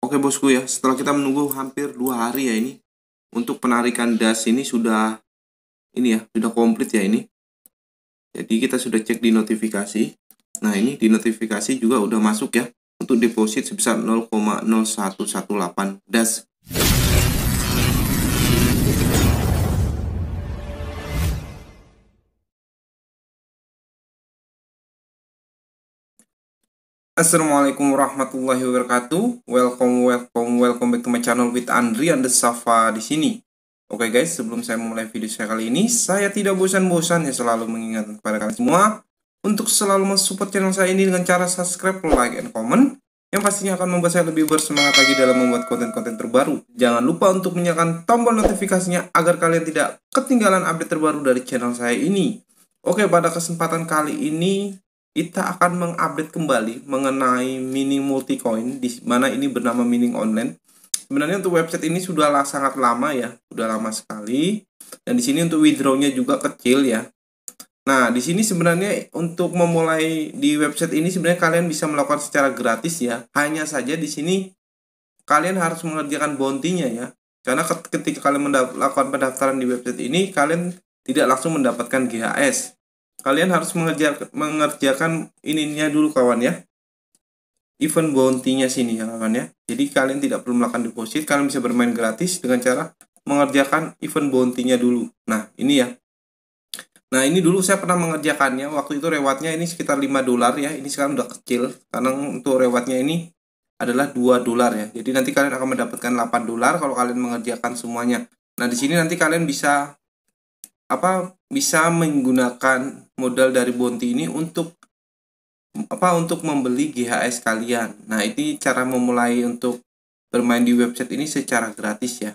Oke bosku ya, setelah kita menunggu hampir dua hari ya ini, untuk penarikan das ini sudah ini ya, sudah komplit ya ini. Jadi kita sudah cek di notifikasi. Nah ini di notifikasi juga udah masuk ya, untuk deposit sebesar 0,0118 das. Assalamualaikum warahmatullahi wabarakatuh. Welcome, welcome, welcome back to my channel with Andri and the Safa di sini. Oke okay guys, sebelum saya memulai video saya kali ini, saya tidak bosan-bosan ya selalu mengingatkan kepada kalian semua untuk selalu mensupport channel saya ini dengan cara subscribe, like, and comment yang pastinya akan membuat saya lebih bersemangat lagi dalam membuat konten-konten terbaru. Jangan lupa untuk menyalakan tombol notifikasinya agar kalian tidak ketinggalan update terbaru dari channel saya ini. Oke, pada kesempatan kali ini kita akan mengupdate kembali mengenai mini coin di mana ini bernama mining online. Sebenarnya untuk website ini sudahlah sangat lama ya, sudah lama sekali. Dan di sini untuk withdrawnya juga kecil ya. Nah, di sini sebenarnya untuk memulai di website ini sebenarnya kalian bisa melakukan secara gratis ya. Hanya saja di sini kalian harus mengerjakan bountynya ya. Karena ketika kalian melakukan pendaftaran di website ini, kalian tidak langsung mendapatkan GHS kalian harus mengerjakan mengerjakan ininya dulu kawan ya event bounty-nya sini ya kawan ya. Jadi kalian tidak perlu melakukan deposit, kalian bisa bermain gratis dengan cara mengerjakan event bounty-nya dulu. Nah, ini ya. Nah, ini dulu saya pernah mengerjakannya. Waktu itu rewardnya ini sekitar 5 dolar ya. Ini sekarang udah kecil. karena untuk rewardnya ini adalah 2 dolar ya. Jadi nanti kalian akan mendapatkan 8 dolar kalau kalian mengerjakan semuanya. Nah, di sini nanti kalian bisa apa bisa menggunakan modal dari Bonti ini untuk apa untuk membeli GHS kalian. Nah, itu cara memulai untuk bermain di website ini secara gratis ya.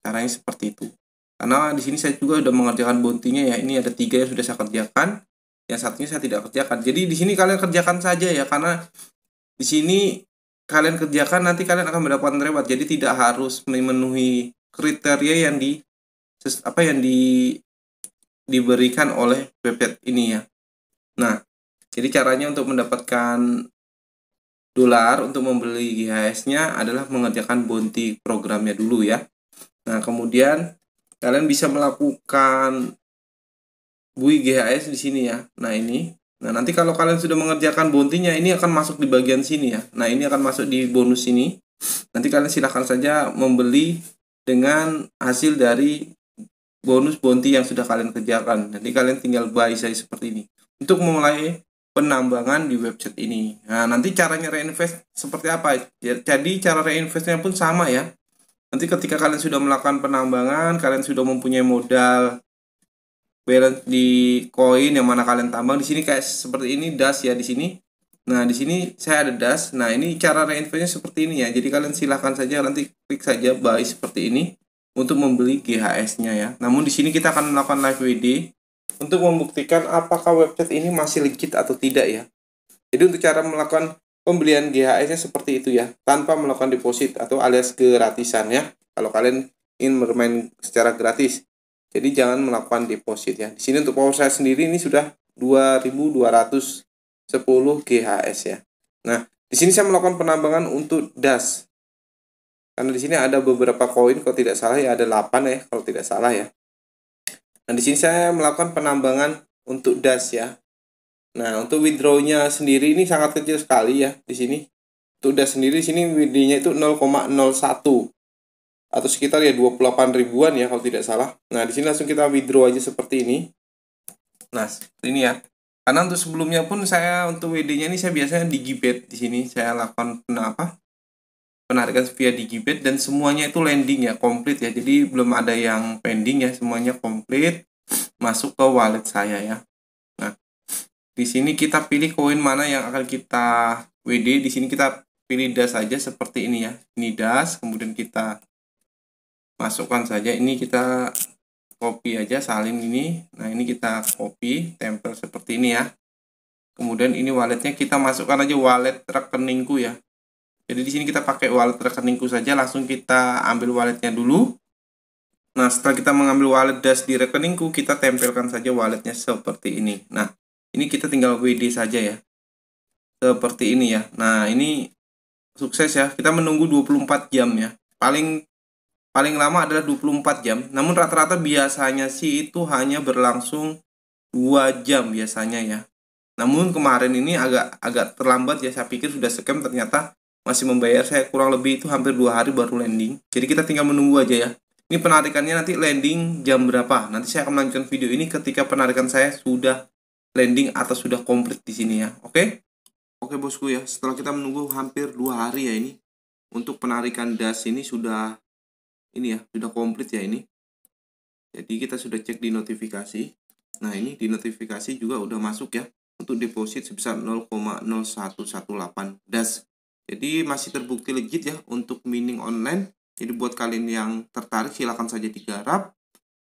Caranya seperti itu. Karena di sini saya juga sudah mengerjakan bontinya ya. Ini ada tiga yang sudah saya kerjakan. Yang satunya saya tidak kerjakan. Jadi di sini kalian kerjakan saja ya karena di sini kalian kerjakan nanti kalian akan mendapatkan reward. Jadi tidak harus memenuhi kriteria yang di apa yang di diberikan oleh website ini ya. Nah, jadi caranya untuk mendapatkan dolar untuk membeli GHS-nya adalah mengerjakan bounty programnya dulu ya. Nah, kemudian kalian bisa melakukan bui GHS di sini ya. Nah, ini. Nah, nanti kalau kalian sudah mengerjakan bounty-nya ini akan masuk di bagian sini ya. Nah, ini akan masuk di bonus ini. Nanti kalian silahkan saja membeli dengan hasil dari bonus bounty yang sudah kalian kerjakan. Nanti kalian tinggal buy saya seperti ini. Untuk memulai penambangan di website ini. Nah, nanti caranya reinvest seperti apa? Ya, jadi cara reinvestnya pun sama ya. Nanti ketika kalian sudah melakukan penambangan, kalian sudah mempunyai modal balance di koin yang mana kalian tambang di sini kayak seperti ini das ya di sini. Nah, di sini saya ada das. Nah, ini cara reinvestnya seperti ini ya. Jadi kalian silahkan saja nanti klik saja buy seperti ini untuk membeli GHS-nya ya. Namun di sini kita akan melakukan live WD untuk membuktikan apakah website ini masih legit atau tidak ya. Jadi untuk cara melakukan pembelian GHS-nya seperti itu ya, tanpa melakukan deposit atau alias gratisan ya. Kalau kalian ingin bermain secara gratis. Jadi jangan melakukan deposit ya. Di sini untuk power saya sendiri ini sudah 2210 GHS ya. Nah, di sini saya melakukan penambangan untuk das karena di sini ada beberapa koin kalau tidak salah ya ada 8 ya kalau tidak salah ya. Nah, di sini saya melakukan penambangan untuk das ya. Nah, untuk withdraw-nya sendiri ini sangat kecil sekali ya di sini. Untuk das sendiri di sini withdraw itu 0,01 atau sekitar ya 28 ribuan ya kalau tidak salah. Nah, di sini langsung kita withdraw aja seperti ini. Nah, seperti ini ya. Karena untuk sebelumnya pun saya untuk WD-nya ini saya biasanya digibet di sini saya lakukan apa? penarikan via Digibet dan semuanya itu landing ya komplit ya jadi belum ada yang pending ya semuanya komplit masuk ke wallet saya ya nah di sini kita pilih koin mana yang akan kita WD di sini kita pilih das saja seperti ini ya ini das kemudian kita masukkan saja ini kita copy aja salin ini nah ini kita copy tempel seperti ini ya kemudian ini walletnya kita masukkan aja wallet rekeningku ya jadi di sini kita pakai wallet rekeningku saja, langsung kita ambil walletnya dulu. Nah, setelah kita mengambil wallet das di rekeningku, kita tempelkan saja walletnya seperti ini. Nah, ini kita tinggal WD saja ya. Seperti ini ya. Nah, ini sukses ya. Kita menunggu 24 jam ya. Paling paling lama adalah 24 jam. Namun rata-rata biasanya sih itu hanya berlangsung 2 jam biasanya ya. Namun kemarin ini agak agak terlambat ya. Saya pikir sudah scam ternyata masih membayar saya kurang lebih itu hampir dua hari baru landing jadi kita tinggal menunggu aja ya ini penarikannya nanti landing jam berapa nanti saya akan melanjutkan video ini ketika penarikan saya sudah landing atau sudah komplit di sini ya oke okay? oke okay, bosku ya setelah kita menunggu hampir dua hari ya ini untuk penarikan das ini sudah ini ya sudah komplit ya ini jadi kita sudah cek di notifikasi nah ini di notifikasi juga udah masuk ya untuk deposit sebesar 0,0118 das jadi masih terbukti legit ya untuk mining online. Jadi buat kalian yang tertarik silahkan saja digarap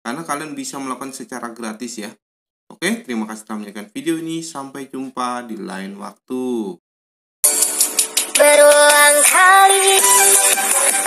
karena kalian bisa melakukan secara gratis ya. Oke, terima kasih telah menyaksikan video ini. Sampai jumpa di lain waktu. Berulang kali